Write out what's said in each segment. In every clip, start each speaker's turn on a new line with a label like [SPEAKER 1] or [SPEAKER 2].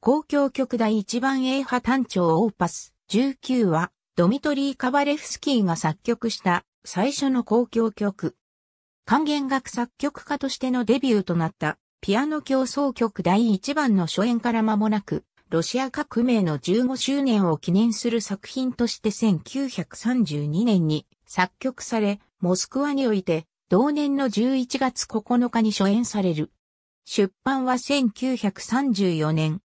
[SPEAKER 1] 公共曲第1番 A 派単調オーパス19は、ドミトリー・カバレフスキーが作曲した最初の公共曲。管弦楽作曲家としてのデビューとなったピアノ競争曲第1番の初演から間もなく、ロシア革命の15周年を記念する作品として1932年に作曲され、モスクワにおいて同年の11月9日に初演される。出版は1934年、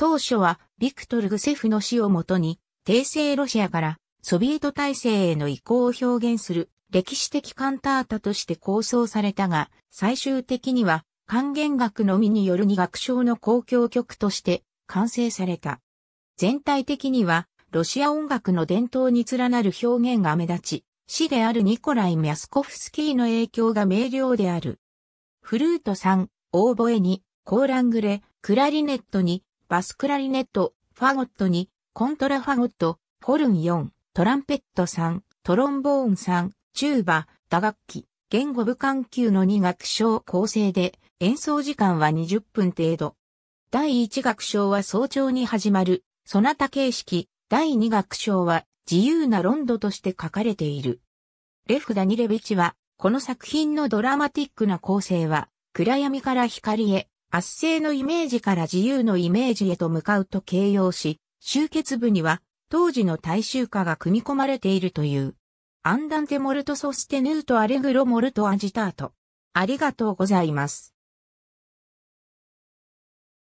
[SPEAKER 1] 当初はビクトル・グセフの死をもとに、帝政ロシアからソビエト体制への移行を表現する歴史的カンタータとして構想されたが、最終的には還元学のみによる二楽章の公共曲として完成された。全体的には、ロシア音楽の伝統に連なる表現が目立ち、詩であるニコライ・ミャスコフスキーの影響が明瞭である。フルート3、オーボエに、コーラングレ、クラリネットに、バスクラリネット、ファゴット2、コントラファゴット、ホルン4、トランペット3、トロンボーン3、チューバ、打楽器、言語部環球の2学章構成で、演奏時間は20分程度。第1学章は早朝に始まる、そなた形式、第2学章は自由なロンドとして書かれている。レフ・ダニレビチは、この作品のドラマティックな構成は、暗闇から光へ、圧政のイメージから自由のイメージへと向かうと形容し、集結部には当時の大衆化が組み込まれているという。アンダンテモルトソステヌートアレグロモルトアジタート。ありがとうございます。